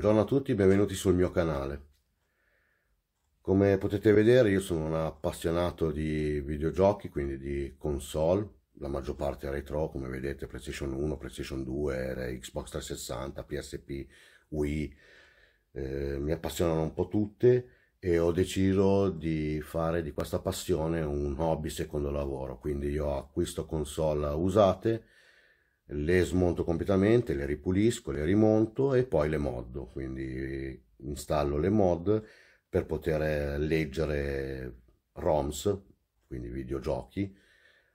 Buongiorno a tutti, benvenuti sul mio canale. Come potete vedere io sono un appassionato di videogiochi, quindi di console, la maggior parte retro, come vedete PlayStation 1, PlayStation 2, Xbox 360, PSP, Wii, eh, mi appassionano un po' tutte e ho deciso di fare di questa passione un hobby secondo lavoro, quindi io acquisto console usate, le smonto completamente, le ripulisco, le rimonto e poi le mod, quindi installo le mod per poter eh, leggere ROMs, quindi videogiochi,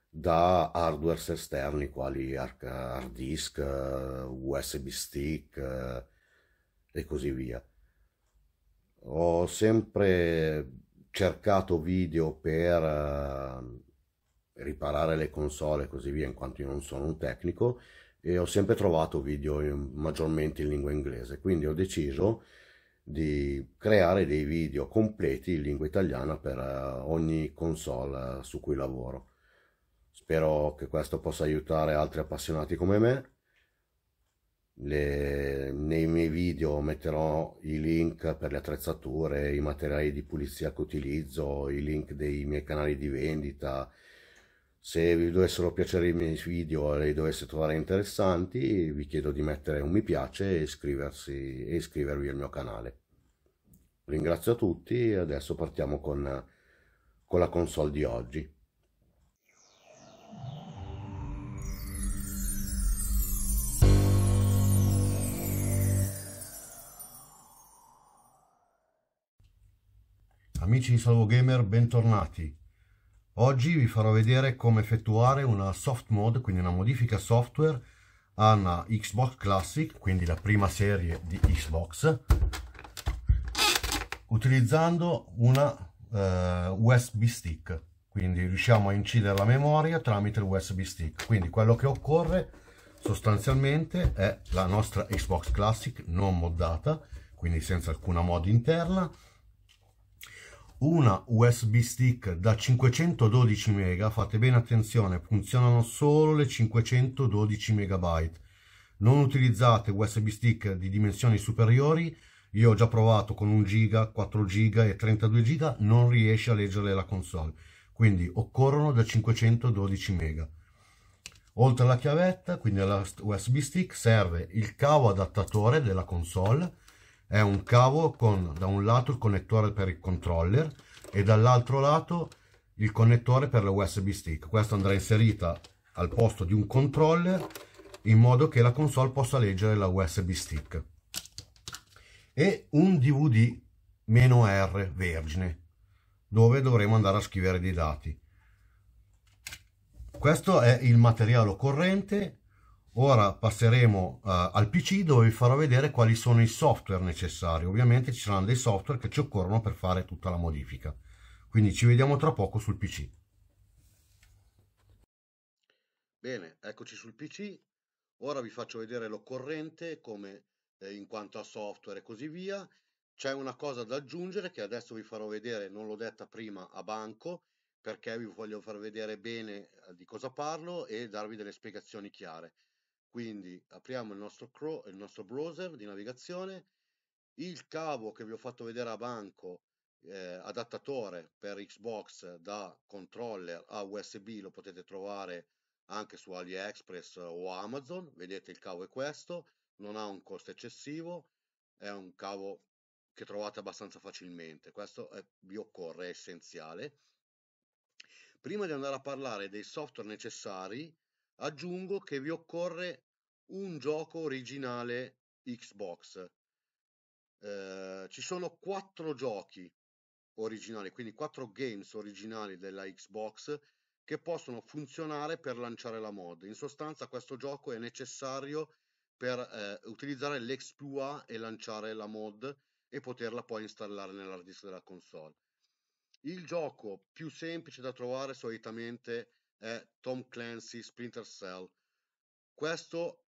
da hardware esterni quali hard disk, eh, USB stick eh, e così via. Ho sempre cercato video per riparare le console e così via, in quanto io non sono un tecnico, e ho sempre trovato video in, maggiormente in lingua inglese, quindi ho deciso di creare dei video completi in lingua italiana per eh, ogni console eh, su cui lavoro. Spero che questo possa aiutare altri appassionati come me. Le, nei miei video metterò i link per le attrezzature, i materiali di pulizia che utilizzo, i link dei miei canali di vendita, se vi dovessero piacere i miei video e li dovesse trovare interessanti, vi chiedo di mettere un mi piace e, iscriversi, e iscrivervi al mio canale. Ringrazio a tutti e adesso partiamo con, con la console di oggi. Amici di Salvo Gamer, bentornati. Oggi vi farò vedere come effettuare una soft mod, quindi una modifica software a una Xbox Classic, quindi la prima serie di Xbox, utilizzando una eh, USB stick. Quindi riusciamo a incidere la memoria tramite il USB stick. Quindi quello che occorre sostanzialmente è la nostra Xbox Classic non moddata, quindi senza alcuna mod interna, una USB stick da 512 MB, fate bene attenzione, funzionano solo le 512 MB. Non utilizzate USB stick di dimensioni superiori, io ho già provato con 1 GB, 4 GB e 32 GB, non riesce a leggere la console. Quindi occorrono da 512 MB. Oltre alla chiavetta, quindi alla USB stick, serve il cavo adattatore della console, è un cavo con da un lato il connettore per il controller e dall'altro lato il connettore per la USB stick. Questa andrà inserita al posto di un controller in modo che la console possa leggere la USB stick. E un DVD meno R vergine dove dovremo andare a scrivere dei dati. Questo è il materiale corrente Ora passeremo uh, al PC dove vi farò vedere quali sono i software necessari. Ovviamente ci saranno dei software che ci occorrono per fare tutta la modifica. Quindi ci vediamo tra poco sul PC. Bene, eccoci sul PC. Ora vi faccio vedere l'occorrente come eh, in quanto a software e così via. C'è una cosa da aggiungere che adesso vi farò vedere, non l'ho detta prima a banco, perché vi voglio far vedere bene eh, di cosa parlo e darvi delle spiegazioni chiare. Quindi apriamo il nostro, il nostro browser di navigazione, il cavo che vi ho fatto vedere a banco, eh, adattatore per Xbox da controller a USB, lo potete trovare anche su AliExpress o Amazon, vedete il cavo è questo, non ha un costo eccessivo, è un cavo che trovate abbastanza facilmente, questo è, vi occorre, è essenziale. Prima di andare a parlare dei software necessari, aggiungo che vi occorre un gioco originale Xbox. Eh, ci sono quattro giochi originali, quindi quattro games originali della Xbox che possono funzionare per lanciare la mod. In sostanza questo gioco è necessario per eh, utilizzare l'exploit e lanciare la mod e poterla poi installare nell'hard disk della console. Il gioco più semplice da trovare solitamente è Tom Clancy Splinter Cell. Questo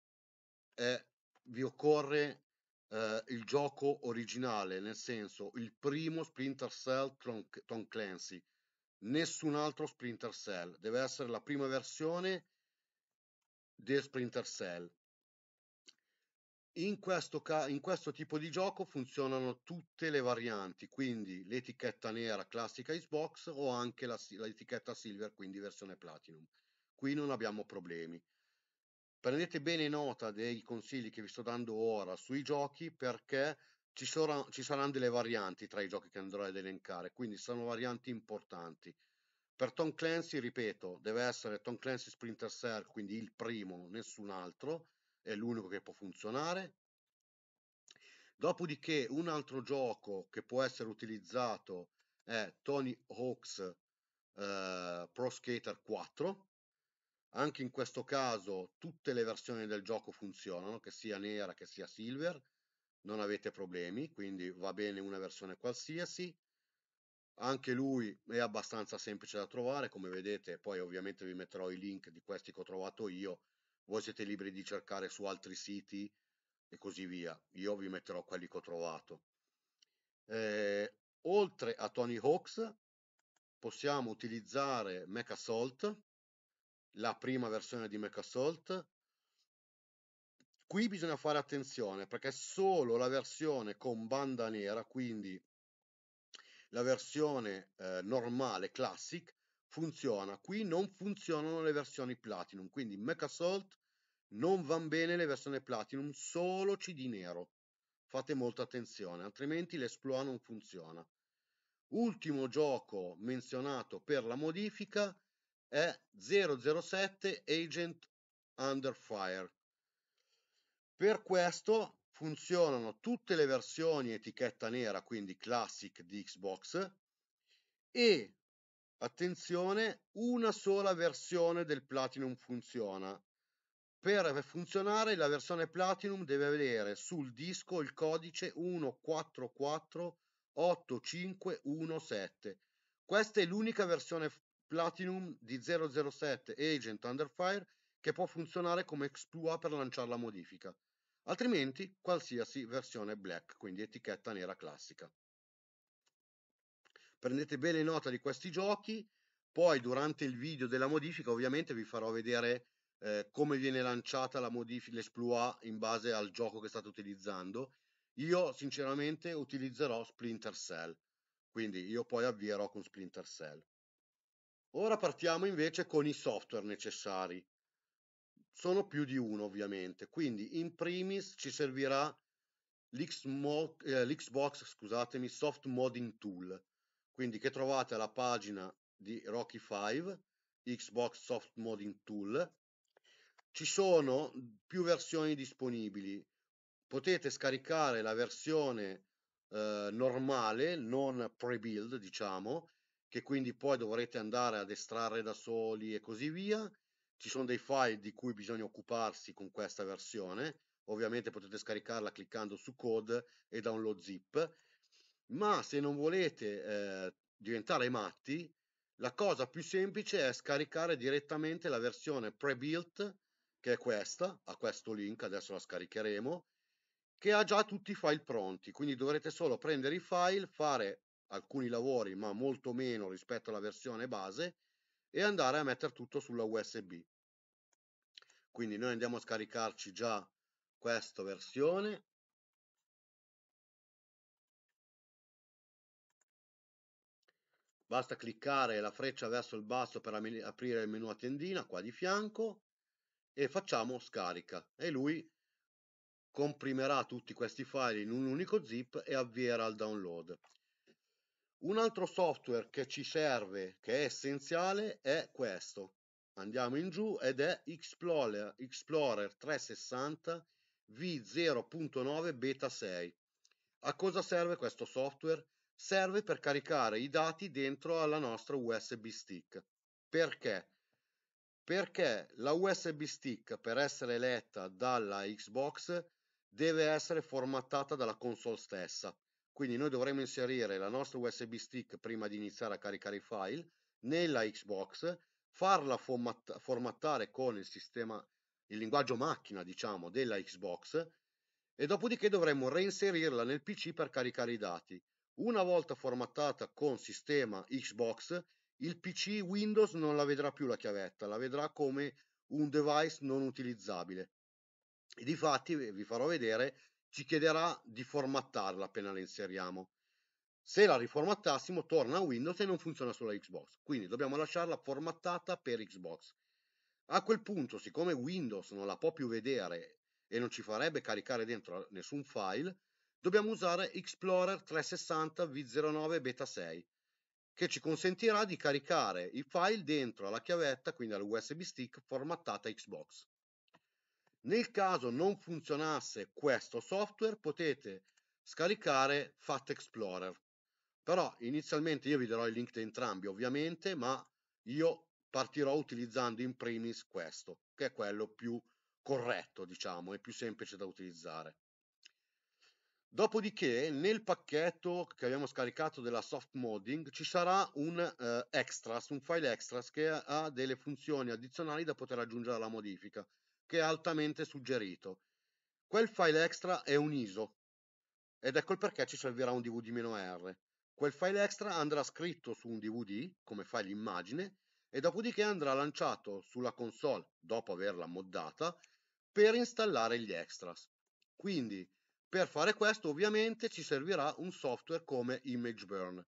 è, vi occorre eh, il gioco originale, nel senso il primo Splinter Cell Tom, Tom Clancy, nessun altro Splinter Cell, deve essere la prima versione di Splinter Cell. In questo, in questo, tipo di gioco funzionano tutte le varianti, quindi l'etichetta nera classica Xbox o anche l'etichetta silver, quindi versione platinum. Qui non abbiamo problemi. Prendete bene nota dei consigli che vi sto dando ora sui giochi perché ci, sarà, ci saranno delle varianti tra i giochi che andrò ad elencare, quindi sono varianti importanti. Per Tom Clancy, ripeto, deve essere Tom Clancy Splinter Cell, quindi il primo, nessun altro, è l'unico che può funzionare. Dopodiché un altro gioco che può essere utilizzato è Tony Hawk's eh, Pro Skater 4, anche in questo caso tutte le versioni del gioco funzionano, che sia nera che sia silver, non avete problemi, quindi va bene una versione qualsiasi. Anche lui è abbastanza semplice da trovare, come vedete, poi ovviamente vi metterò i link di questi che ho trovato io, voi siete liberi di cercare su altri siti e così via, io vi metterò quelli che ho trovato. Eh, oltre a Tony Hawks possiamo utilizzare Mecha Salt la prima versione di Mac Assault. Qui bisogna fare attenzione perché solo la versione con banda nera, quindi la versione eh, normale, classic, funziona. Qui non funzionano le versioni Platinum, quindi Mac Assault non vanno bene le versioni Platinum, solo CD nero. Fate molta attenzione, altrimenti l'Esploa non funziona. Ultimo gioco menzionato per la modifica è 007 Agent Under Fire. Per questo funzionano tutte le versioni etichetta nera, quindi classic di Xbox, e attenzione, una sola versione del Platinum funziona. Per funzionare la versione Platinum deve avere sul disco il codice 14485117. Questa è l'unica versione Platinum di 007 Agent Under che può funzionare come Explua per lanciare la modifica, altrimenti qualsiasi versione black, quindi etichetta nera classica. Prendete bene nota di questi giochi, poi durante il video della modifica ovviamente vi farò vedere eh, come viene lanciata la modifica, l'esploit in base al gioco che state utilizzando. Io sinceramente utilizzerò Splinter Cell, quindi io poi avvierò con Splinter Cell. Ora partiamo invece con i software necessari. Sono più di uno ovviamente, quindi in primis ci servirà eh, l'Xbox scusatemi, Soft Modding Tool, quindi che trovate alla pagina di Rocky 5, Xbox Soft Modding Tool. Ci sono più versioni disponibili, potete scaricare la versione eh, normale, non pre-build diciamo, che quindi poi dovrete andare ad estrarre da soli e così via. Ci sono dei file di cui bisogna occuparsi con questa versione, ovviamente potete scaricarla cliccando su code e download zip, ma se non volete eh, diventare matti, la cosa più semplice è scaricare direttamente la versione pre-built, che è questa, a questo link, adesso la scaricheremo, che ha già tutti i file pronti, quindi dovrete solo prendere i file, fare alcuni lavori ma molto meno rispetto alla versione base e andare a mettere tutto sulla USB. Quindi noi andiamo a scaricarci già questa versione. Basta cliccare la freccia verso il basso per aprire il menu a tendina qua di fianco e facciamo scarica e lui comprimerà tutti questi file in un unico zip e avvierà il download. Un altro software che ci serve, che è essenziale, è questo. Andiamo in giù ed è Explorer, Explorer 360 V0.9 Beta 6. A cosa serve questo software? Serve per caricare i dati dentro alla nostra USB stick. Perché? Perché la USB stick per essere letta dalla Xbox deve essere formattata dalla console stessa quindi noi dovremo inserire la nostra USB stick prima di iniziare a caricare i file nella Xbox, farla formattare con il sistema, il linguaggio macchina, diciamo, della Xbox e dopodiché dovremo reinserirla nel PC per caricare i dati. Una volta formattata con sistema Xbox, il PC Windows non la vedrà più la chiavetta, la vedrà come un device non utilizzabile. E difatti vi farò vedere ci chiederà di formattarla appena la inseriamo. Se la riformattassimo torna a Windows e non funziona sulla Xbox, quindi dobbiamo lasciarla formattata per Xbox. A quel punto, siccome Windows non la può più vedere e non ci farebbe caricare dentro nessun file, dobbiamo usare Explorer 360 V09 Beta 6, che ci consentirà di caricare i file dentro alla chiavetta, quindi all'USB stick formattata Xbox. Nel caso non funzionasse questo software potete scaricare FAT Explorer. Però inizialmente io vi darò il link di entrambi ovviamente, ma io partirò utilizzando in primis questo, che è quello più corretto, diciamo, e più semplice da utilizzare. Dopodiché nel pacchetto che abbiamo scaricato della soft modding ci sarà un eh, extras, un file extras che ha delle funzioni addizionali da poter aggiungere alla modifica che è altamente suggerito. Quel file extra è un ISO ed ecco il perché ci servirà un DVD-R. Quel file extra andrà scritto su un DVD come file immagine e dopodiché andrà lanciato sulla console dopo averla moddata per installare gli extras. Quindi per fare questo ovviamente ci servirà un software come ImageBurn.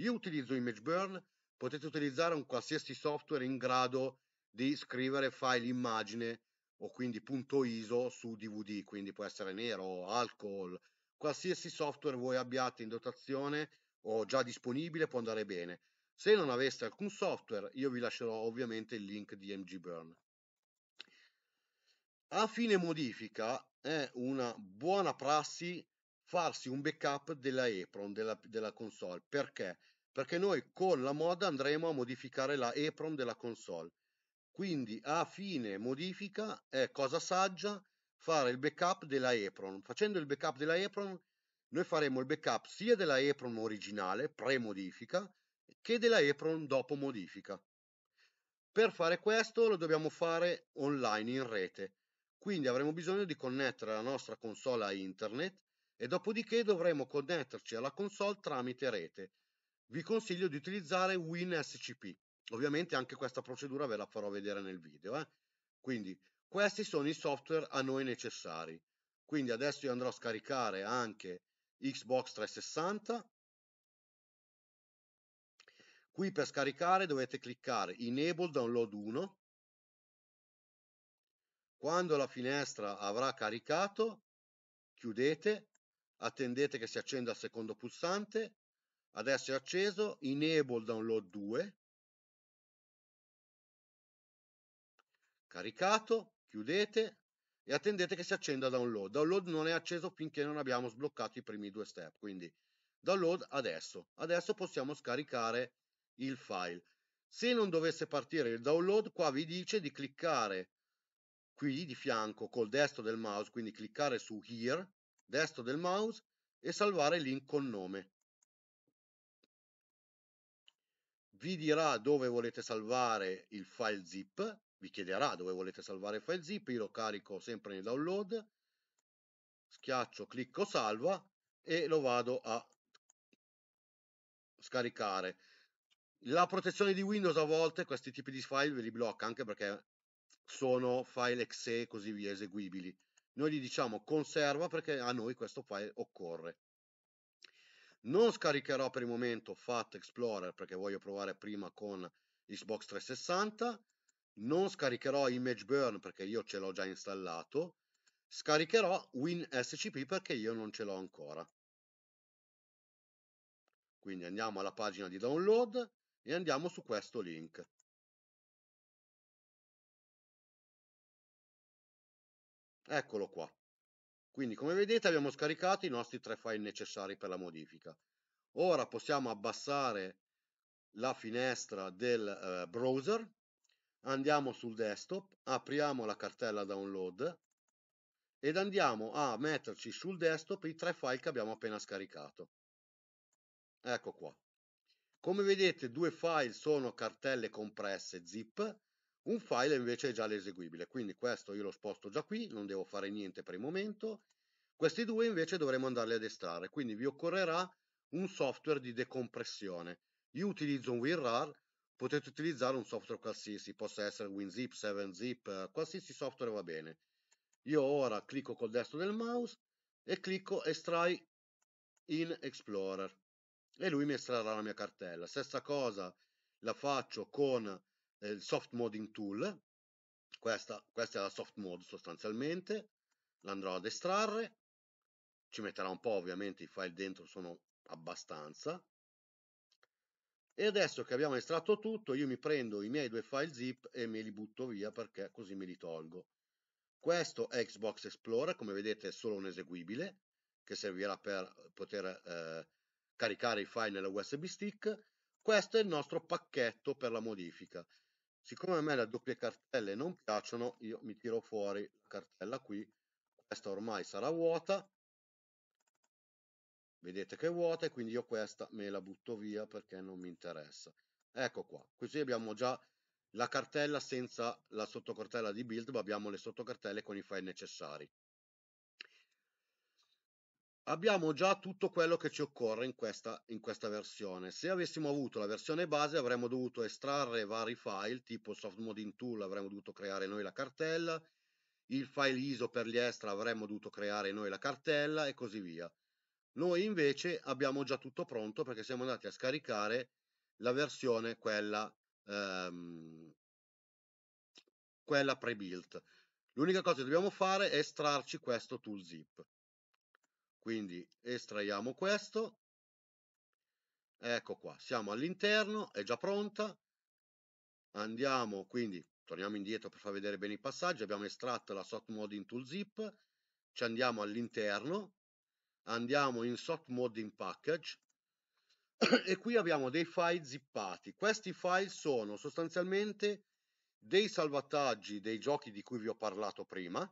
Io utilizzo ImageBurn, potete utilizzare un qualsiasi software in grado di scrivere file immagine o quindi punto ISO su DVD, quindi può essere nero, alcol, qualsiasi software voi abbiate in dotazione o già disponibile può andare bene. Se non aveste alcun software, io vi lascerò ovviamente il link di MG Burn. A fine modifica è una buona prassi farsi un backup della apron della, della console. Perché? Perché noi con la mod andremo a modificare la apron della console. Quindi a fine modifica è cosa saggia fare il backup della Epron. Facendo il backup della Epron noi faremo il backup sia della Epron originale, pre-modifica, che della Epron dopo modifica. Per fare questo lo dobbiamo fare online in rete, quindi avremo bisogno di connettere la nostra console a internet e dopodiché dovremo connetterci alla console tramite rete. Vi consiglio di utilizzare WinSCP. Ovviamente anche questa procedura ve la farò vedere nel video. Eh? Quindi questi sono i software a noi necessari. Quindi adesso io andrò a scaricare anche Xbox 360. Qui per scaricare dovete cliccare Enable Download 1. Quando la finestra avrà caricato, chiudete, attendete che si accenda il secondo pulsante. Adesso è acceso, Enable Download 2. Caricato, chiudete e attendete che si accenda download. Download non è acceso finché non abbiamo sbloccato i primi due step, quindi download adesso. Adesso possiamo scaricare il file. Se non dovesse partire il download, qua vi dice di cliccare qui di fianco col destro del mouse, quindi cliccare su here, destro del mouse e salvare link con nome. Vi dirà dove volete salvare il file zip vi chiederà dove volete salvare il file zip, io lo carico sempre nel download, schiaccio, clicco salva e lo vado a scaricare. La protezione di Windows a volte questi tipi di file ve li blocca anche perché sono file exe e così via eseguibili. Noi gli diciamo conserva perché a noi questo file occorre. Non scaricherò per il momento FAT Explorer perché voglio provare prima con Xbox 360 non scaricherò ImageBurn perché io ce l'ho già installato, scaricherò WinSCP perché io non ce l'ho ancora. Quindi andiamo alla pagina di download e andiamo su questo link. Eccolo qua. Quindi come vedete abbiamo scaricato i nostri tre file necessari per la modifica. Ora possiamo abbassare la finestra del eh, browser andiamo sul desktop, apriamo la cartella download ed andiamo a metterci sul desktop i tre file che abbiamo appena scaricato. Ecco qua. Come vedete due file sono cartelle compresse zip, un file invece è già l'eseguibile, quindi questo io lo sposto già qui, non devo fare niente per il momento. Questi due invece dovremo andarli ad estrarre, quindi vi occorrerà un software di decompressione. Io utilizzo un WinRAR, potete utilizzare un software qualsiasi, possa essere WinZip, 7-Zip, eh, qualsiasi software va bene. Io ora clicco col destro del mouse e clicco estrai in Explorer e lui mi estrarrà la mia cartella. Stessa cosa la faccio con eh, il soft modding tool, questa, questa è la soft mode sostanzialmente, l'andrò ad estrarre, ci metterà un po' ovviamente i file dentro sono abbastanza, e adesso che abbiamo estratto tutto io mi prendo i miei due file zip e me li butto via perché così me li tolgo questo è Xbox Explorer come vedete è solo un eseguibile che servirà per poter eh, caricare i file nella USB stick questo è il nostro pacchetto per la modifica siccome a me le doppie cartelle non piacciono io mi tiro fuori la cartella qui questa ormai sarà vuota vedete che è vuota e quindi io questa me la butto via perché non mi interessa ecco qua così abbiamo già la cartella senza la sottocartella di build ma abbiamo le sottocartelle con i file necessari abbiamo già tutto quello che ci occorre in questa, in questa versione se avessimo avuto la versione base avremmo dovuto estrarre vari file tipo soft modding tool avremmo dovuto creare noi la cartella il file ISO per gli extra avremmo dovuto creare noi la cartella e così via noi invece abbiamo già tutto pronto perché siamo andati a scaricare la versione quella, ehm, quella pre-built. L'unica cosa che dobbiamo fare è estrarci questo toolzip. Quindi estraiamo questo. Ecco qua, siamo all'interno, è già pronta. Andiamo, quindi torniamo indietro per far vedere bene i passaggi. Abbiamo estratto la soft mode in Ci andiamo all'interno andiamo in soft mode in package e qui abbiamo dei file zippati. Questi file sono sostanzialmente dei salvataggi dei giochi di cui vi ho parlato prima,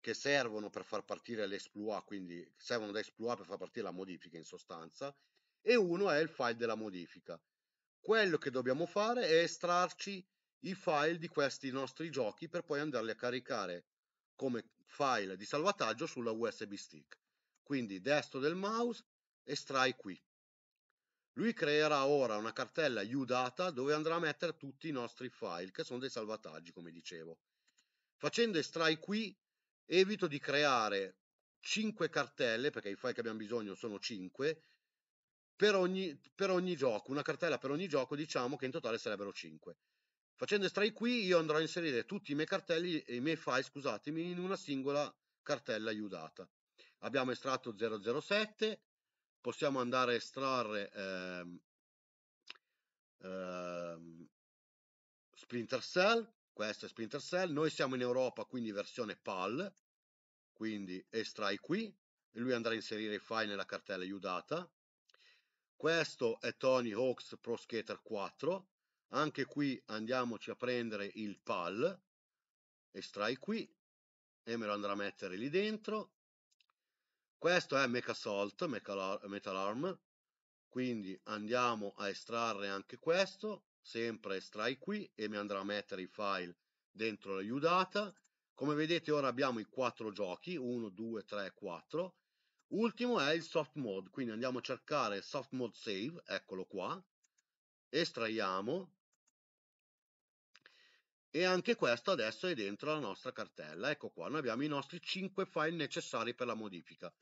che servono per far partire l'esploit, quindi servono da esploit per far partire la modifica in sostanza, e uno è il file della modifica. Quello che dobbiamo fare è estrarci i file di questi nostri giochi per poi andarli a caricare come file di salvataggio sulla USB stick quindi destro del mouse, estrai qui. Lui creerà ora una cartella UData dove andrà a mettere tutti i nostri file, che sono dei salvataggi, come dicevo. Facendo estrai qui, evito di creare 5 cartelle, perché i file che abbiamo bisogno sono 5, per ogni, per ogni, gioco, una cartella per ogni gioco, diciamo che in totale sarebbero 5. Facendo estrai qui, io andrò a inserire tutti i miei cartelli, i miei file, scusatemi, in una singola cartella UData abbiamo estratto 007, possiamo andare a estrarre ehm, ehm, Splinter Cell, questo è Splinter Cell, noi siamo in Europa quindi versione PAL, quindi estrai qui, e lui andrà a inserire i file nella cartella UData. Questo è Tony Hawks Pro Skater 4, anche qui andiamoci a prendere il PAL, estrai qui e me lo andrà a mettere lì dentro questo è Mecha Salt, Metal Arm, quindi andiamo a estrarre anche questo, sempre estrai qui e mi andrà a mettere i file dentro la U-Data. Come vedete ora abbiamo i quattro giochi, 1, 2, 3, 4. Ultimo è il soft mode, quindi andiamo a cercare soft mode save, eccolo qua, estraiamo, e anche questo adesso è dentro la nostra cartella. Ecco qua, noi abbiamo i nostri 5 file necessari per la modifica.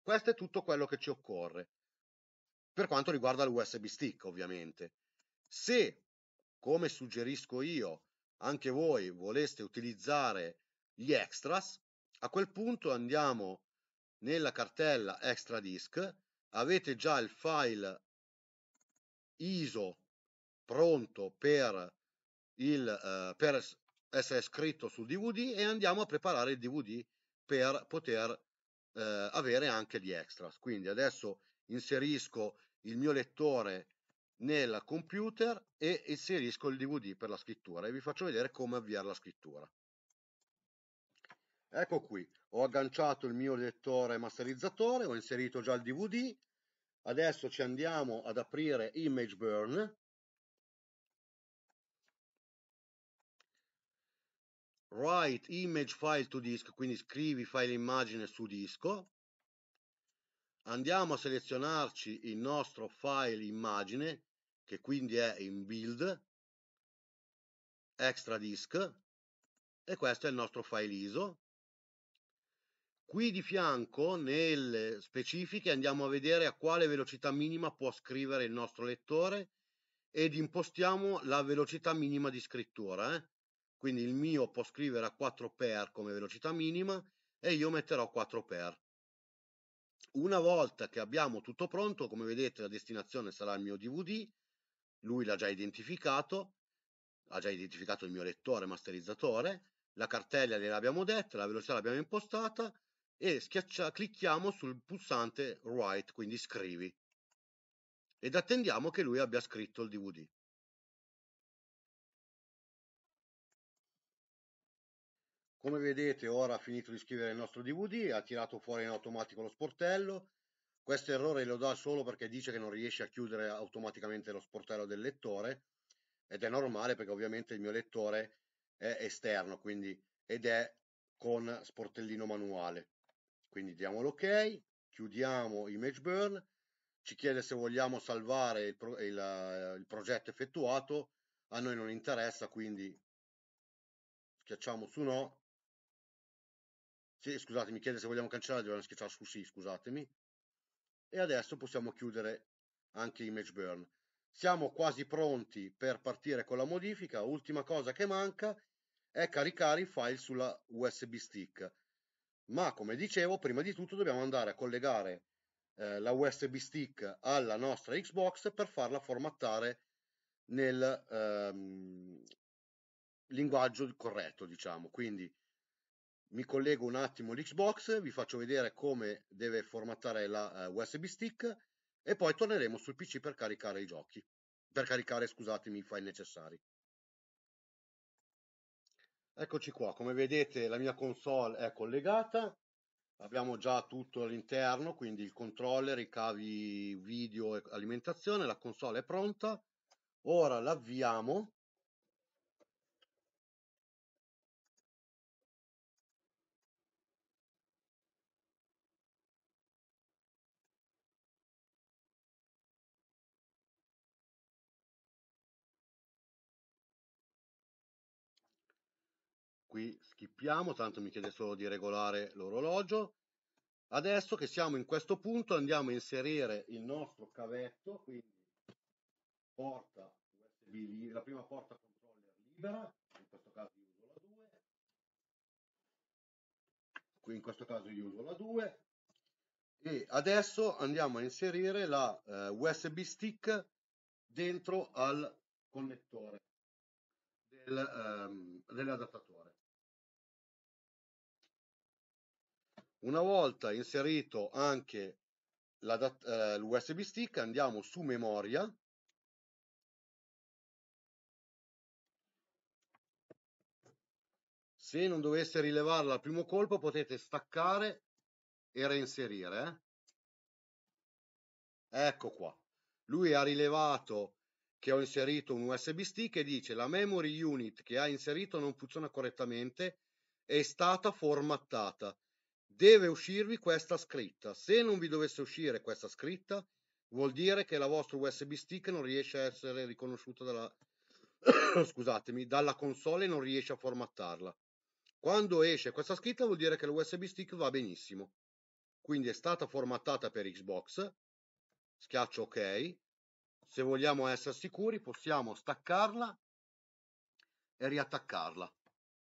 Questo è tutto quello che ci occorre, per quanto riguarda l'USB stick ovviamente. Se, come suggerisco io, anche voi voleste utilizzare gli extras, a quel punto andiamo nella cartella extra disk, avete già il file ISO pronto per il, eh, per essere scritto sul DVD e andiamo a preparare il DVD per poter eh, avere anche gli extras. Quindi adesso inserisco il mio lettore nel computer e inserisco il DVD per la scrittura e vi faccio vedere come avviare la scrittura. Ecco qui, ho agganciato il mio lettore masterizzatore, ho inserito già il DVD, adesso ci andiamo ad aprire ImageBurn write image file to disk, quindi scrivi file immagine su disco, andiamo a selezionarci il nostro file immagine, che quindi è in build, extra disk, e questo è il nostro file ISO. Qui di fianco, nelle specifiche, andiamo a vedere a quale velocità minima può scrivere il nostro lettore ed impostiamo la velocità minima di scrittura. Eh? quindi il mio può scrivere a 4 per come velocità minima e io metterò 4 per. Una volta che abbiamo tutto pronto, come vedete la destinazione sarà il mio DVD, lui l'ha già identificato, ha già identificato il mio lettore masterizzatore, la cartella gliel'abbiamo detta, la velocità l'abbiamo impostata e clicchiamo sul pulsante write, quindi scrivi, ed attendiamo che lui abbia scritto il DVD. Come vedete ora ha finito di scrivere il nostro DVD, ha tirato fuori in automatico lo sportello, questo errore lo dà solo perché dice che non riesce a chiudere automaticamente lo sportello del lettore ed è normale perché ovviamente il mio lettore è esterno quindi, ed è con sportellino manuale. Quindi diamo l'ok, chiudiamo image burn, ci chiede se vogliamo salvare il, pro, il, il progetto effettuato, a noi non interessa quindi schiacciamo su no sì, scusatemi, chiede se vogliamo cancellare, dobbiamo schiacciare su sì, scusatemi. E adesso possiamo chiudere anche Image Burn. Siamo quasi pronti per partire con la modifica. Ultima cosa che manca è caricare i file sulla USB stick. Ma come dicevo, prima di tutto dobbiamo andare a collegare eh, la USB stick alla nostra Xbox per farla formattare nel ehm, linguaggio corretto, diciamo. Quindi mi collego un attimo l'Xbox, vi faccio vedere come deve formattare la eh, USB stick e poi torneremo sul PC per caricare i giochi, per caricare, scusatemi, i file necessari. Eccoci qua, come vedete la mia console è collegata, abbiamo già tutto all'interno, quindi il controller, i cavi video e alimentazione, la console è pronta. Ora l'avviamo qui schippiamo, tanto mi chiede solo di regolare l'orologio. Adesso che siamo in questo punto andiamo a inserire il nostro cavetto, quindi porta USB, la prima porta controller libera, in questo caso io uso la 2, qui in questo caso io uso la 2, e adesso andiamo a inserire la eh, USB stick dentro al connettore del, ehm, dell'adattatore. Una volta inserito anche eh, l'USB stick andiamo su memoria se non dovesse rilevarla al primo colpo potete staccare e reinserire eh? ecco qua lui ha rilevato che ho inserito un USB stick e dice la memory unit che ha inserito non funziona correttamente è stata formattata deve uscirvi questa scritta. Se non vi dovesse uscire questa scritta, vuol dire che la vostra USB stick non riesce a essere riconosciuta dalla, scusatemi, dalla console e non riesce a formattarla. Quando esce questa scritta vuol dire che l'USB stick va benissimo. Quindi è stata formattata per Xbox. Schiaccio OK. Se vogliamo essere sicuri possiamo staccarla e riattaccarla.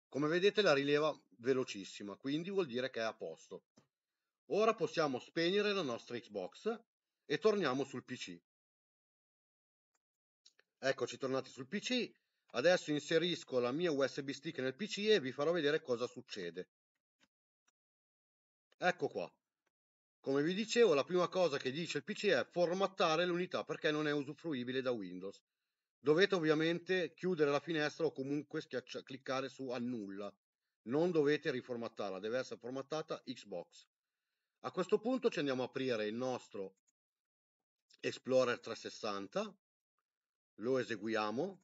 Come vedete la rileva velocissima, quindi vuol dire che è a posto. Ora possiamo spegnere la nostra Xbox e torniamo sul PC. Eccoci tornati sul PC. Adesso inserisco la mia USB stick nel PC e vi farò vedere cosa succede. Ecco qua. Come vi dicevo, la prima cosa che dice il PC è formattare l'unità perché non è usufruibile da Windows. Dovete ovviamente chiudere la finestra o comunque cliccare su annulla non dovete riformattarla, deve essere formattata Xbox. A questo punto ci andiamo a aprire il nostro Explorer 360, lo eseguiamo,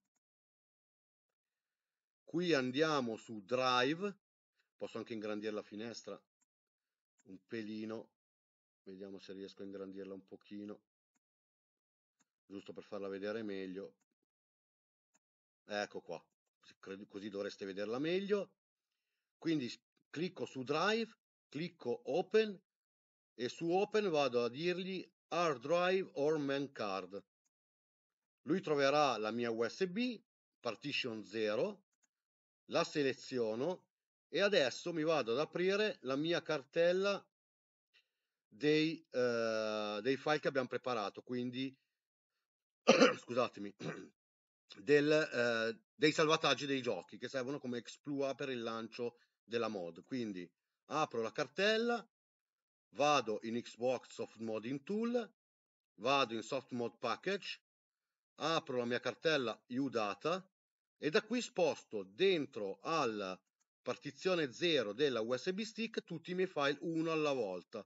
qui andiamo su Drive, posso anche ingrandire la finestra un pelino, vediamo se riesco a ingrandirla un pochino, giusto per farla vedere meglio, ecco qua, così dovreste vederla meglio, quindi clicco su Drive, clicco Open e su Open vado a dirgli Hard Drive or Man Card. Lui troverà la mia USB, Partition 0, la seleziono e adesso mi vado ad aprire la mia cartella dei, eh, dei file che abbiamo preparato, quindi scusatemi, del, eh, dei salvataggi dei giochi che servono come exploit per il lancio della mod. Quindi apro la cartella, vado in Xbox Soft Modding Tool, vado in Soft Mod Package, apro la mia cartella UData e da qui sposto dentro alla partizione 0 della USB stick tutti i miei file uno alla volta.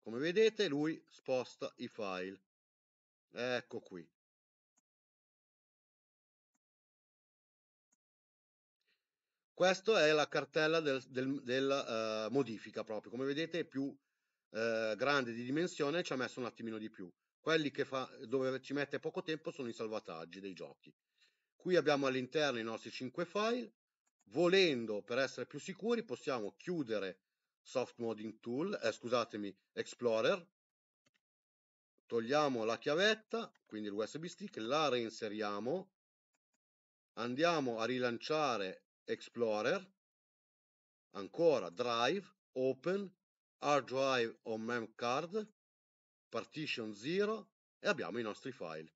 Come vedete lui sposta i file. Ecco qui. Questa è la cartella del, del, del uh, modifica proprio, come vedete è più uh, grande di dimensione, ci ha messo un attimino di più. Quelli che fa, dove ci mette poco tempo sono i salvataggi dei giochi. Qui abbiamo all'interno i nostri 5 file, volendo per essere più sicuri possiamo chiudere Soft Modding Tool, eh, scusatemi, Explorer, togliamo la chiavetta, quindi l'USB stick, la reinseriamo, andiamo a rilanciare Explorer, ancora Drive, Open, Hard Drive o Card, Partition 0 e abbiamo i nostri file.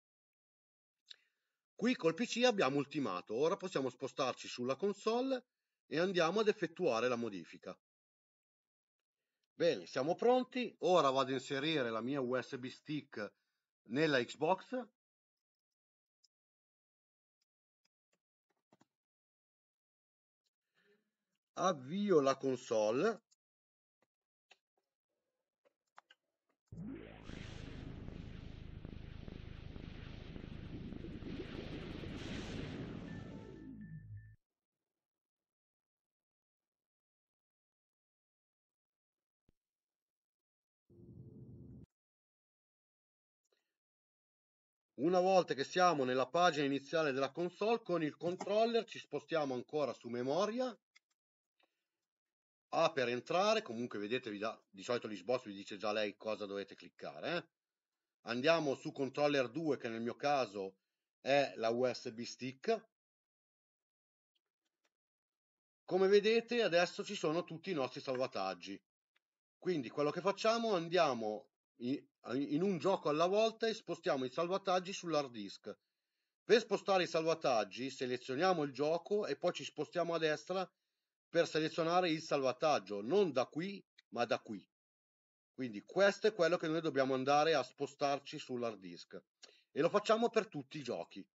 Qui col PC abbiamo ultimato, ora possiamo spostarci sulla console e andiamo ad effettuare la modifica. Bene, siamo pronti, ora vado a inserire la mia USB stick nella Xbox avvio la console Una volta che siamo nella pagina iniziale della console, con il controller ci spostiamo ancora su memoria a per entrare, comunque vedete da, di solito l'Xbox vi dice già lei cosa dovete cliccare. Eh? Andiamo su controller 2 che nel mio caso è la USB stick. Come vedete adesso ci sono tutti i nostri salvataggi. Quindi quello che facciamo andiamo in un gioco alla volta e spostiamo i salvataggi sull'hard disk. Per spostare i salvataggi selezioniamo il gioco e poi ci spostiamo a destra per selezionare il salvataggio, non da qui, ma da qui. Quindi questo è quello che noi dobbiamo andare a spostarci sull'hard disk e lo facciamo per tutti i giochi.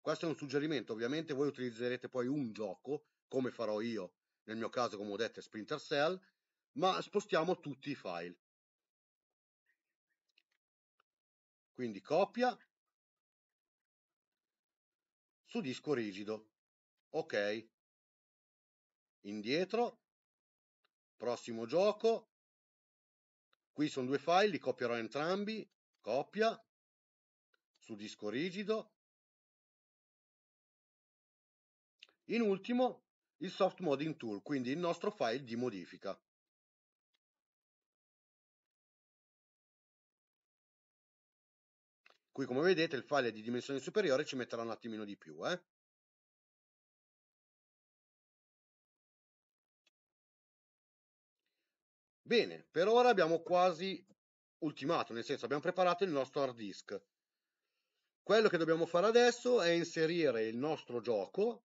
Questo è un suggerimento, ovviamente voi utilizzerete poi un gioco, come farò io, nel mio caso come ho detto è Splinter Cell, ma spostiamo tutti i file. Quindi copia su disco rigido. Ok, indietro, prossimo gioco, qui sono due file, li copierò entrambi, copia, su disco rigido. In ultimo il soft modding tool, quindi il nostro file di modifica. Qui come vedete il file è di dimensioni superiori ci metterà un attimino di più. Eh? Bene, per ora abbiamo quasi ultimato, nel senso abbiamo preparato il nostro hard disk. Quello che dobbiamo fare adesso è inserire il nostro gioco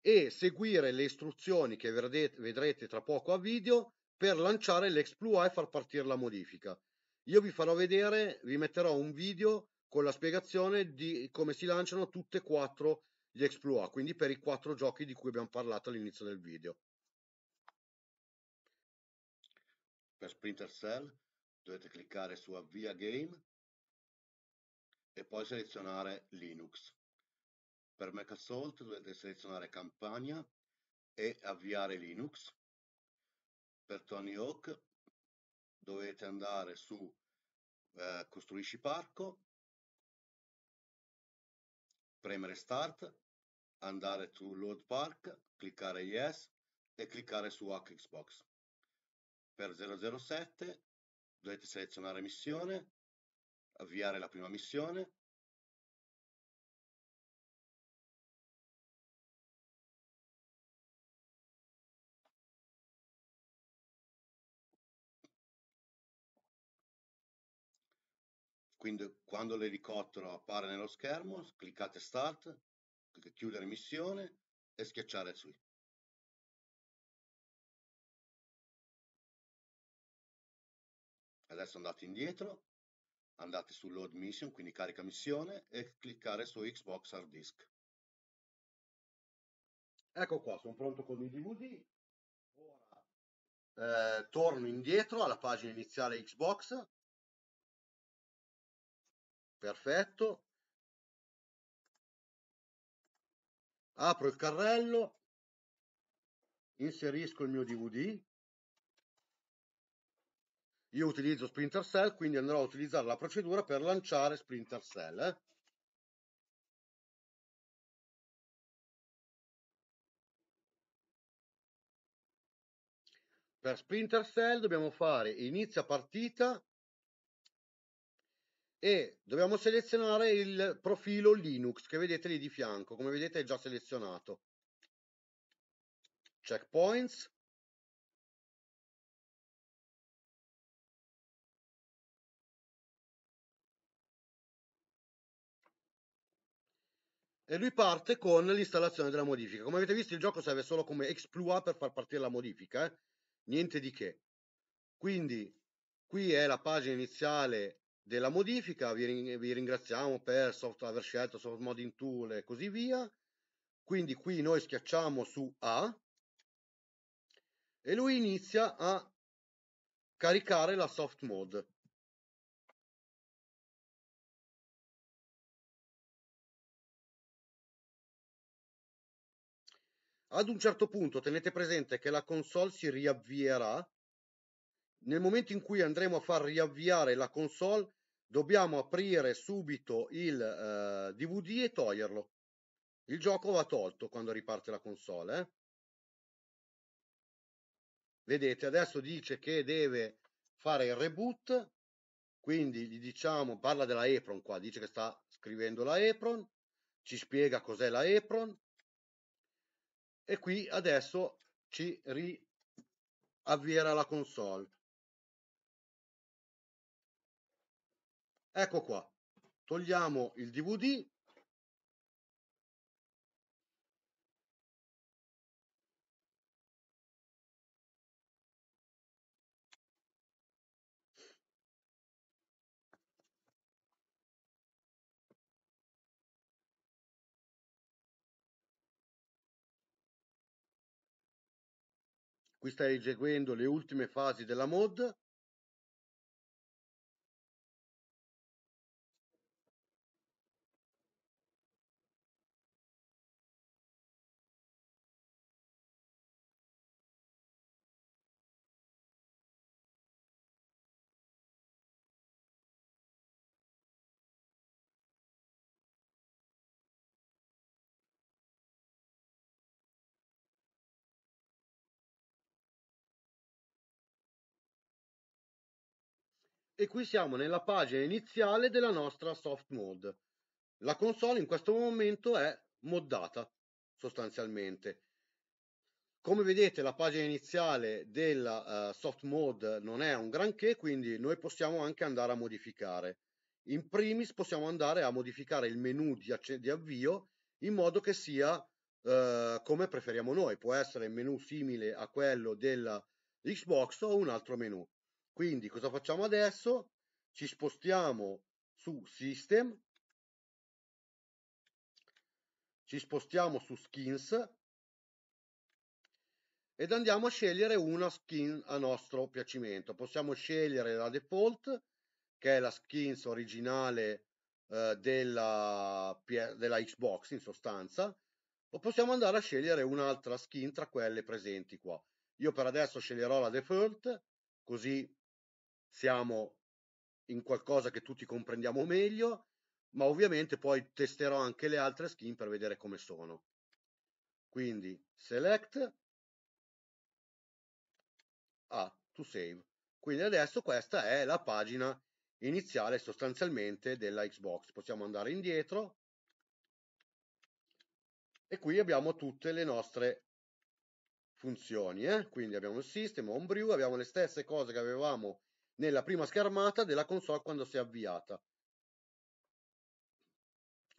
e seguire le istruzioni che vedrete tra poco a video per lanciare l'Explua e far partire la modifica. Io vi farò vedere, vi metterò un video con la spiegazione di come si lanciano tutte e quattro gli Exploa, quindi per i quattro giochi di cui abbiamo parlato all'inizio del video. per Sprinter Cell dovete cliccare su avvia game e poi selezionare Linux. Per Mac Assault dovete selezionare campagna e avviare Linux. Per Tony Hawk dovete andare su eh, costruisci parco, premere start, andare su load park, cliccare yes e cliccare su hack Xbox per 007 dovete selezionare missione, avviare la prima missione, quindi quando l'elicottero appare nello schermo cliccate start chiudere missione e schiacciare qui Adesso andate indietro, andate su Load Mission, quindi carica missione, e cliccare su Xbox Hard Disk. Ecco qua, sono pronto con il DVD. Ora eh, torno indietro alla pagina iniziale Xbox. Perfetto. Apro il carrello, inserisco il mio DVD, io utilizzo Sprinter Cell, quindi andrò a utilizzare la procedura per lanciare Sprinter Cell. Eh? Per Sprinter Cell dobbiamo fare inizia partita e dobbiamo selezionare il profilo Linux che vedete lì di fianco, come vedete è già selezionato. Checkpoints, e lui parte con l'installazione della modifica. Come avete visto il gioco serve solo come exploit per far partire la modifica, eh? niente di che. Quindi qui è la pagina iniziale della modifica, vi, ring vi ringraziamo per software, aver scelto soft modding tool e così via. Quindi qui noi schiacciamo su A e lui inizia a caricare la soft mode. Ad un certo punto tenete presente che la console si riavvierà. Nel momento in cui andremo a far riavviare la console, dobbiamo aprire subito il eh, DVD e toglierlo. Il gioco va tolto quando riparte la console. Eh? Vedete, adesso dice che deve fare il reboot, quindi gli diciamo, parla della Apron qua, dice che sta scrivendo la Apron, ci spiega cos'è la Apron, e qui adesso ci riavvierà la console. Ecco qua, togliamo il DVD qui stai eseguendo le ultime fasi della mod e qui siamo nella pagina iniziale della nostra soft mode. La console in questo momento è moddata sostanzialmente. Come vedete la pagina iniziale della uh, soft mode non è un granché, quindi noi possiamo anche andare a modificare. In primis possiamo andare a modificare il menu di, di avvio in modo che sia uh, come preferiamo noi, può essere un menu simile a quello della Xbox o un altro menu. Quindi cosa facciamo adesso? Ci spostiamo su System, ci spostiamo su Skins ed andiamo a scegliere una skin a nostro piacimento. Possiamo scegliere la default, che è la skins originale eh, della, della Xbox in sostanza, o possiamo andare a scegliere un'altra skin tra quelle presenti qua. Io per adesso sceglierò la default, così siamo in qualcosa che tutti comprendiamo meglio, ma ovviamente poi testerò anche le altre skin per vedere come sono. Quindi select a ah, to save. Quindi adesso questa è la pagina iniziale sostanzialmente della Xbox. Possiamo andare indietro e qui abbiamo tutte le nostre funzioni. Eh? Quindi abbiamo il sistema, homebrew, abbiamo le stesse cose che avevamo nella prima schermata della console quando si è avviata.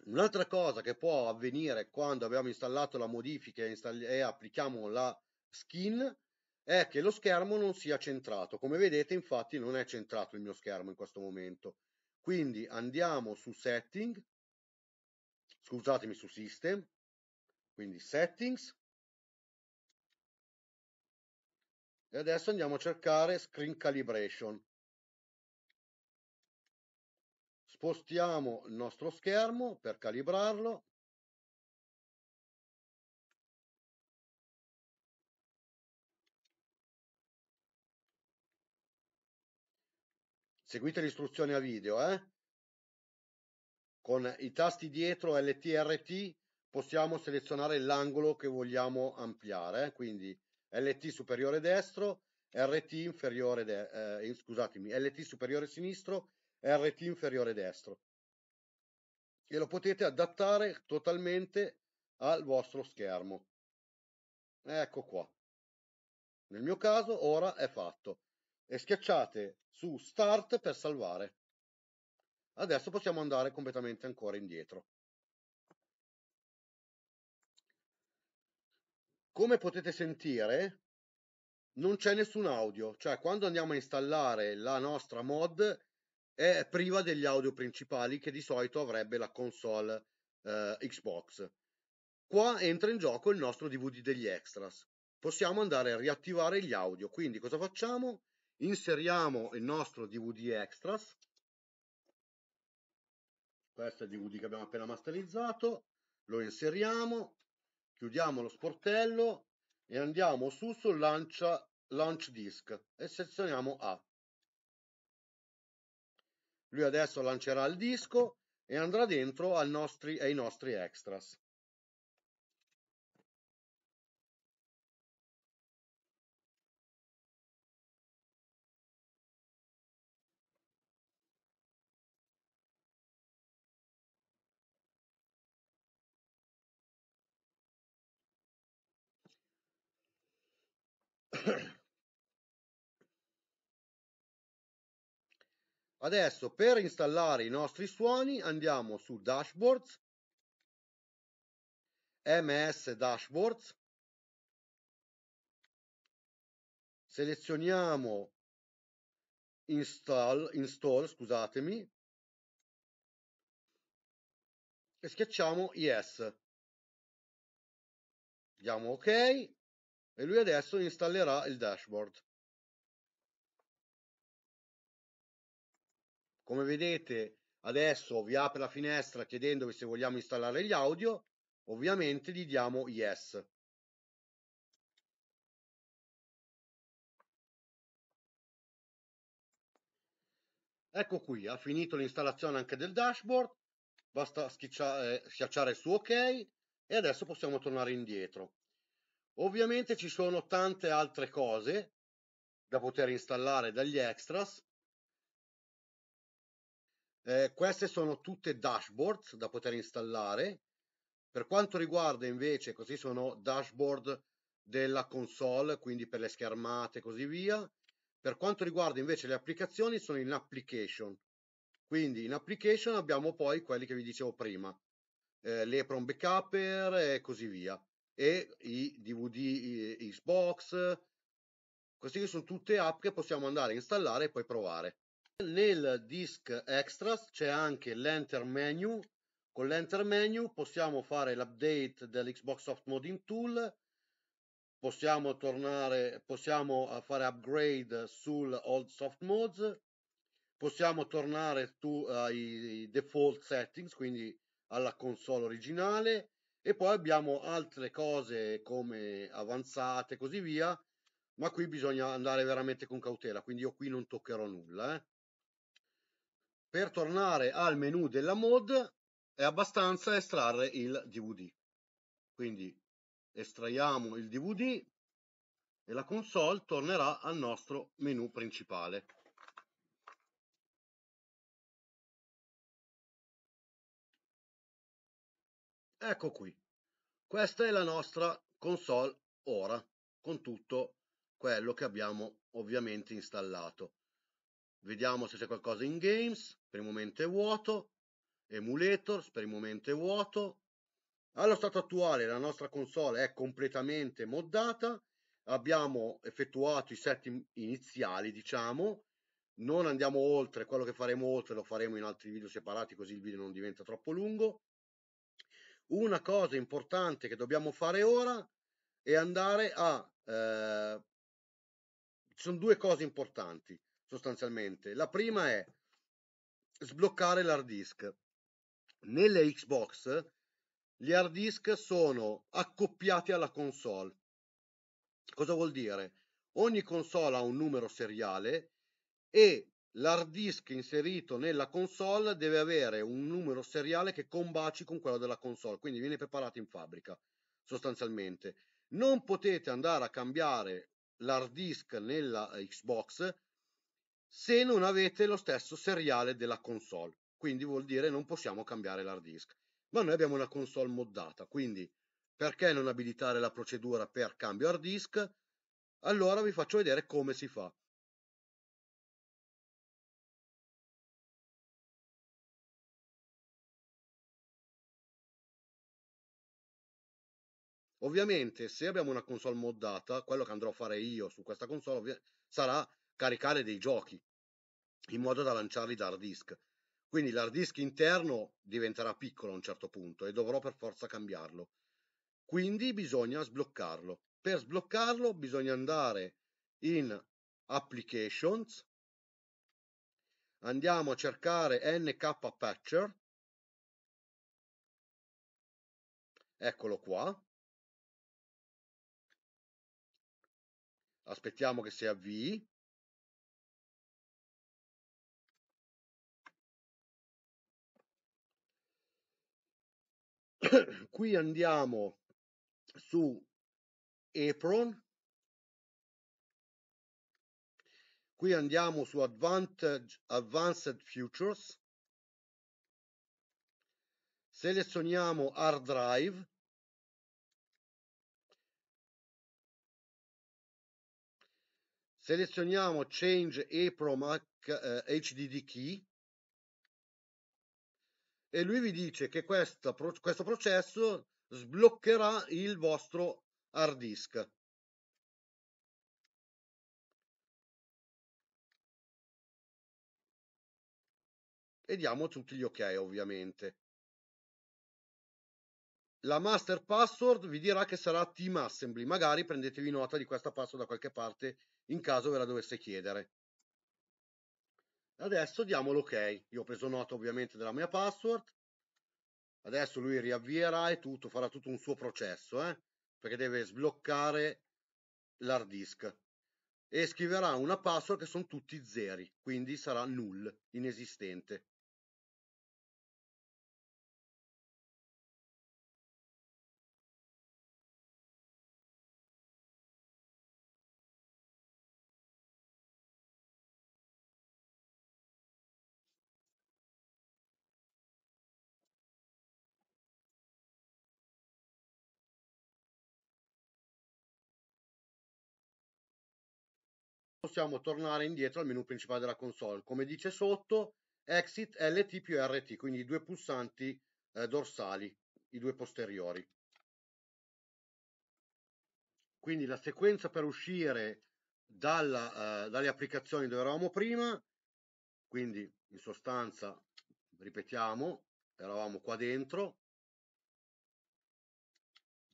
Un'altra cosa che può avvenire quando abbiamo installato la modifica e, install- e applichiamo la skin è che lo schermo non sia centrato. Come vedete infatti non è centrato il mio schermo in questo momento. Quindi andiamo su setting, scusatemi su system, quindi settings, e adesso andiamo a cercare screen calibration spostiamo il nostro schermo per calibrarlo seguite le istruzioni a video eh? con i tasti dietro LTRT possiamo selezionare l'angolo che vogliamo ampliare eh? quindi LT superiore destro, RT inferiore, de- eh, scusatemi, LT superiore sinistro, RT inferiore destro. E lo potete adattare totalmente al vostro schermo. Ecco qua. Nel mio caso ora è fatto. E schiacciate su Start per salvare. Adesso possiamo andare completamente ancora indietro. Come potete sentire, non c'è nessun audio, cioè quando andiamo a installare la nostra mod è priva degli audio principali che di solito avrebbe la console eh, Xbox. Qua entra in gioco il nostro DVD degli extras. Possiamo andare a riattivare gli audio, quindi cosa facciamo? Inseriamo il nostro DVD extras. Questo è il DVD che abbiamo appena masterizzato, lo inseriamo, Chiudiamo lo sportello e andiamo su sul lancia, launch disk e selezioniamo A. Lui adesso lancerà il disco e andrà dentro nostri, ai nostri extras. Adesso per installare i nostri suoni andiamo su Dashboards, MS Dashboards, selezioniamo install, install scusatemi, e schiacciamo Yes. Diamo OK e lui adesso installerà il dashboard. Come vedete adesso vi apre la finestra chiedendovi se vogliamo installare gli audio, ovviamente gli diamo yes. Ecco qui, ha finito l'installazione anche del dashboard, basta eh, schiacciare su ok e adesso possiamo tornare indietro. Ovviamente ci sono tante altre cose da poter installare dagli extras, eh, queste sono tutte dashboard da poter installare. Per quanto riguarda invece, così sono dashboard della console, quindi per le schermate e così via. Per quanto riguarda invece le applicazioni, sono in application. Quindi in application abbiamo poi quelli che vi dicevo prima, eh, l'Epron Backupper e così via, e i DVD i Xbox. Queste sono tutte app che possiamo andare a installare e poi provare. Nel disk extras c'è anche l'enter menu, con l'enter menu possiamo fare l'update dell'Xbox Soft Modding Tool, possiamo tornare, possiamo eh, fare upgrade sul old soft mods, possiamo tornare tu, ai eh, default settings, quindi alla console originale, e poi abbiamo altre cose come avanzate e così via, ma qui bisogna andare veramente con cautela, quindi io qui non toccherò nulla. Eh. Per tornare al menu della mod è abbastanza estrarre il DVD. Quindi estraiamo il DVD e la console tornerà al nostro menu principale. Ecco qui. Questa è la nostra console ora, con tutto quello che abbiamo ovviamente installato. Vediamo se c'è qualcosa in games, per il momento è vuoto. Emulators, per il momento è vuoto. Allo stato attuale la nostra console è completamente moddata, abbiamo effettuato i set iniziali, diciamo, non andiamo oltre, quello che faremo oltre lo faremo in altri video separati così il video non diventa troppo lungo. Una cosa importante che dobbiamo fare ora è andare a... Eh, ci sono due cose importanti sostanzialmente. La prima è sbloccare l'hard disk. Nelle Xbox gli hard disk sono accoppiati alla console. Cosa vuol dire? Ogni console ha un numero seriale e l'hard disk inserito nella console deve avere un numero seriale che combaci con quello della console, quindi viene preparato in fabbrica sostanzialmente. Non potete andare a cambiare l'hard disk nella Xbox se non avete lo stesso seriale della console. Quindi vuol dire non possiamo cambiare l'hard disk. Ma noi abbiamo una console moddata, quindi perché non abilitare la procedura per cambio hard disk? Allora vi faccio vedere come si fa. Ovviamente se abbiamo una console moddata, quello che andrò a fare io su questa console sarà caricare dei giochi in modo da lanciarli da hard disk. Quindi l'hard disk interno diventerà piccolo a un certo punto e dovrò per forza cambiarlo. Quindi bisogna sbloccarlo. Per sbloccarlo bisogna andare in Applications, andiamo a cercare NK Patcher, eccolo qua. Aspettiamo che si avvii qui andiamo su Apron, qui andiamo su advantage Advanced Futures, selezioniamo Hard Drive, selezioniamo Change EPROM HDD eh, Key, e lui vi dice che questa, questo processo sbloccherà il vostro hard disk. E diamo tutti gli ok ovviamente. La master password vi dirà che sarà team assembly, magari prendetevi nota di questa password da qualche parte in caso ve la dovesse chiedere. Adesso diamo l'ok. Okay. Io ho preso nota ovviamente della mia password. Adesso lui riavvierà e tutto, farà tutto un suo processo, eh? perché deve sbloccare l'hard disk e scriverà una password che sono tutti zeri, quindi sarà null, inesistente. possiamo tornare indietro al menu principale della console. Come dice sotto, exit LT più RT, quindi i due pulsanti eh, dorsali, i due posteriori. Quindi la sequenza per uscire dalla, eh, dalle applicazioni dove eravamo prima, quindi in sostanza, ripetiamo, eravamo qua dentro,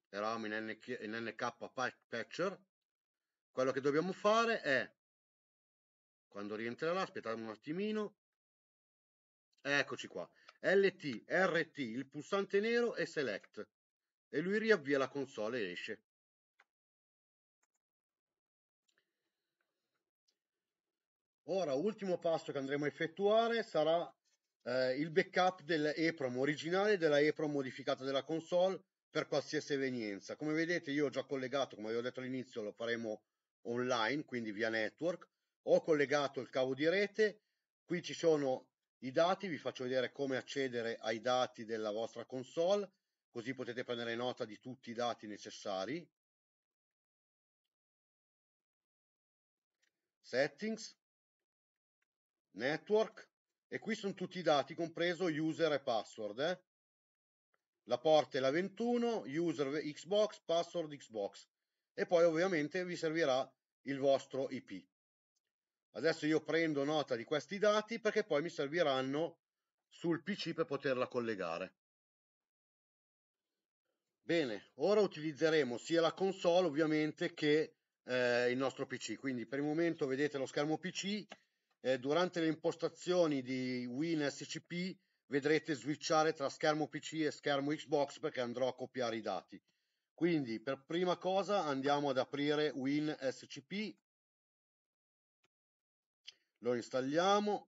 eravamo in, NK, in NK Patcher, quello che dobbiamo fare è quando rientrerà, aspettate un attimino. Eccoci qua. LT, RT, il pulsante nero e Select. E lui riavvia la console e esce. Ora, ultimo passo che andremo a effettuare sarà eh, il backup dell'EPROM originale e della EPROM modificata della console per qualsiasi evenienza. Come vedete io ho già collegato, come vi ho detto all'inizio, lo faremo online, quindi via network ho collegato il cavo di rete, qui ci sono i dati, vi faccio vedere come accedere ai dati della vostra console, così potete prendere nota di tutti i dati necessari. Settings, Network, e qui sono tutti i dati, compreso user e password. Eh? La porta è la 21, user Xbox, password Xbox. E poi ovviamente vi servirà il vostro IP. Adesso io prendo nota di questi dati perché poi mi serviranno sul PC per poterla collegare. Bene, ora utilizzeremo sia la console ovviamente che eh, il nostro PC, quindi per il momento vedete lo schermo PC, eh, durante le impostazioni di WinSCP vedrete switchare tra schermo PC e schermo Xbox perché andrò a copiare i dati. Quindi per prima cosa andiamo ad aprire WinSCP lo installiamo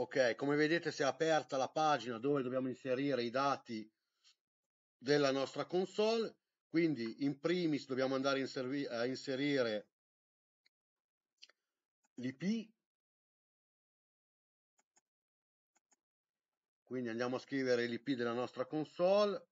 Ok, come vedete si è aperta la pagina dove dobbiamo inserire i dati della nostra console, quindi in primis dobbiamo andare a inserire l'IP, quindi andiamo a scrivere l'IP della nostra console,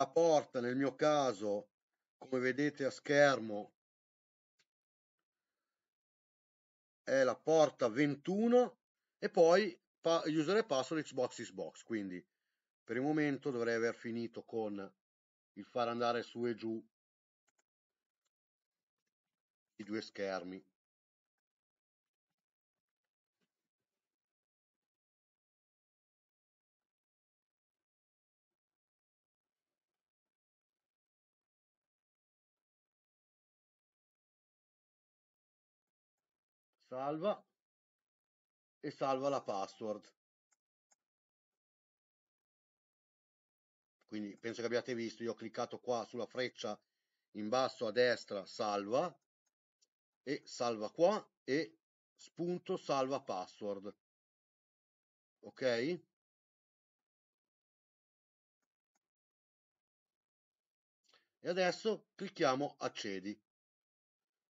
la porta nel mio caso come vedete a schermo è la porta 21 e poi user e password xbox xbox quindi per il momento dovrei aver finito con il far andare su e giù i due schermi salva e salva la password. Quindi penso che abbiate visto, io ho cliccato qua sulla freccia in basso a destra salva e salva qua e spunto salva password. Ok? E adesso clicchiamo accedi.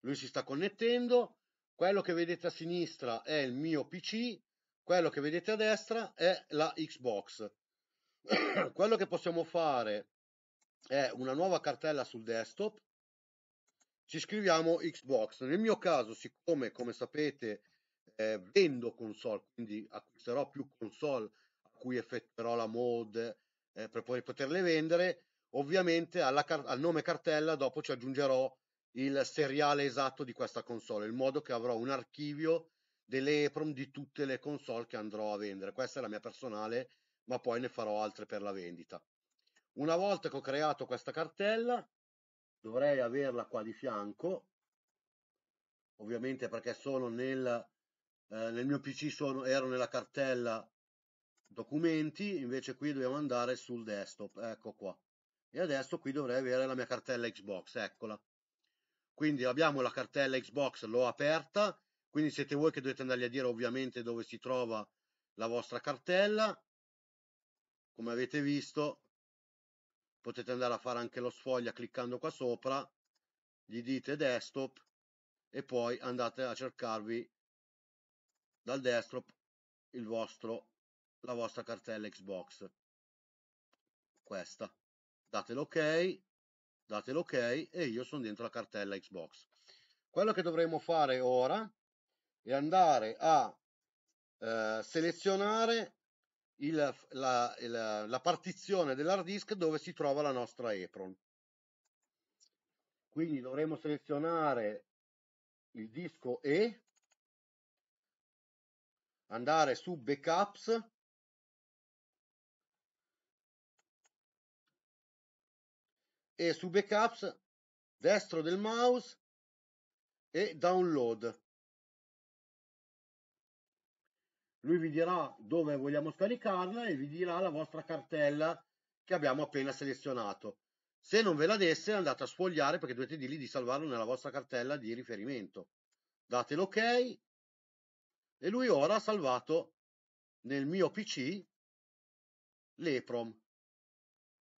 Lui si sta connettendo, quello che vedete a sinistra è il mio PC, quello che vedete a destra è la Xbox. quello che possiamo fare è una nuova cartella sul desktop, ci scriviamo Xbox. Nel mio caso, siccome come sapete eh, vendo console, quindi acquisterò più console a cui effettuerò la mod eh, per poi poterle vendere, ovviamente alla, al nome cartella dopo ci aggiungerò il seriale esatto di questa console, in modo che avrò un archivio delle EPROM di tutte le console che andrò a vendere. Questa è la mia personale, ma poi ne farò altre per la vendita. Una volta che ho creato questa cartella, dovrei averla qua di fianco, ovviamente perché sono nel, eh, nel mio PC sono, ero nella cartella documenti, invece qui dobbiamo andare sul desktop, ecco qua. E adesso qui dovrei avere la mia cartella Xbox, eccola. Quindi abbiamo la cartella Xbox, l'ho aperta, quindi siete voi che dovete andargli a dire ovviamente dove si trova la vostra cartella. Come avete visto potete andare a fare anche lo sfoglia cliccando qua sopra, gli dite desktop e poi andate a cercarvi dal desktop il vostro, la vostra cartella Xbox. Questa. Date l'ok. Ok date l'ok ok e io sono dentro la cartella Xbox. Quello che dovremo fare ora è andare a eh, selezionare il, la, il, la, partizione dell'hard disk dove si trova la nostra EPRON. Quindi dovremo selezionare il disco E, andare su Backups, e su backups destro del mouse e download. Lui vi dirà dove vogliamo scaricarla e vi dirà la vostra cartella che abbiamo appena selezionato. Se non ve la desse andate a sfogliare perché dovete dirgli di salvarlo nella vostra cartella di riferimento. Date l'ok ok, e lui ora ha salvato nel mio PC l'EPROM.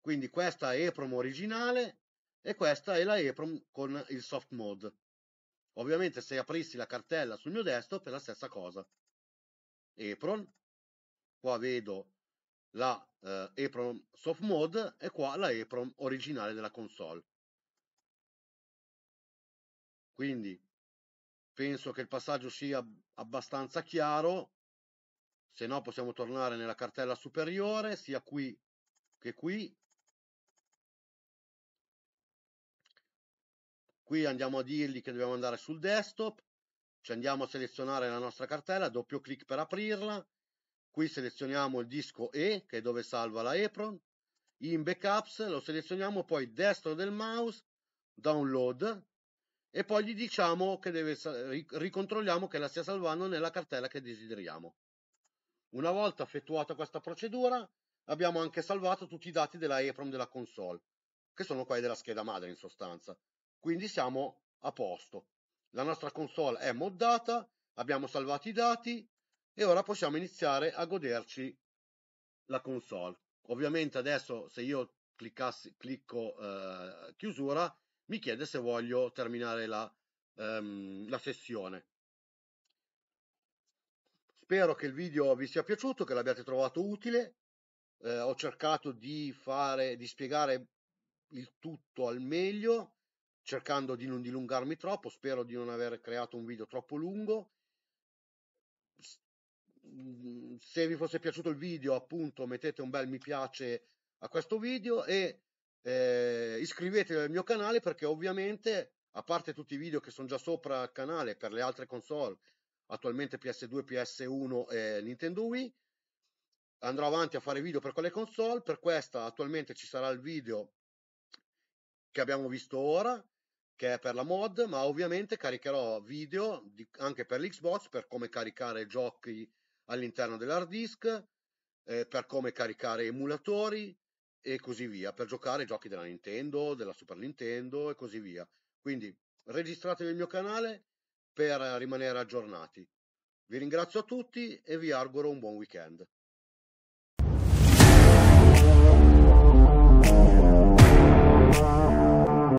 Quindi questa è EEPROM originale e questa è la EEPROM con il soft mode. Ovviamente se aprissi la cartella sul mio desktop è la stessa cosa. EEPROM, qua vedo la eh, EEPROM soft mode e qua la EEPROM originale della console. Quindi penso che il passaggio sia abbastanza chiaro, se no possiamo tornare nella cartella superiore, sia qui che qui, qui andiamo a dirgli che dobbiamo andare sul desktop, ci andiamo a selezionare la nostra cartella, doppio clic per aprirla, qui selezioniamo il disco E che è dove salva la EPRON, in backups lo selezioniamo poi destro del mouse, download e poi gli diciamo che deve, ricontrolliamo che la stia salvando nella cartella che desideriamo. Una volta effettuata questa procedura abbiamo anche salvato tutti i dati della EPROM della console, che sono quelli della scheda madre in sostanza quindi siamo a posto. La nostra console è moddata, abbiamo salvato i dati e ora possiamo iniziare a goderci la console. Ovviamente adesso se io clicco eh, chiusura mi chiede se voglio terminare la, ehm, la sessione. Spero che il video vi sia piaciuto, che l'abbiate trovato utile. Eh, ho cercato di, fare, di spiegare il tutto al meglio cercando di non dilungarmi troppo, spero di non aver creato un video troppo lungo. Mm, se vi fosse piaciuto il video, appunto, mettete un bel mi piace a questo video e eh, iscrivetevi al mio canale perché ovviamente, a parte tutti i video che sono già sopra il canale per le altre console, attualmente PS2, PS1 e Nintendo Wii, andrò avanti a fare video per quelle console, per questa attualmente ci sarà il video che abbiamo visto ora che è per la mod, ma ovviamente caricherò video di, anche per l'Xbox per come caricare giochi all'interno dell'hard disk, eh, per come caricare emulatori e così via, per giocare giochi della Nintendo, della Super Nintendo e così via. Quindi registratevi al mio canale per rimanere aggiornati. Vi ringrazio a tutti e vi auguro un buon weekend.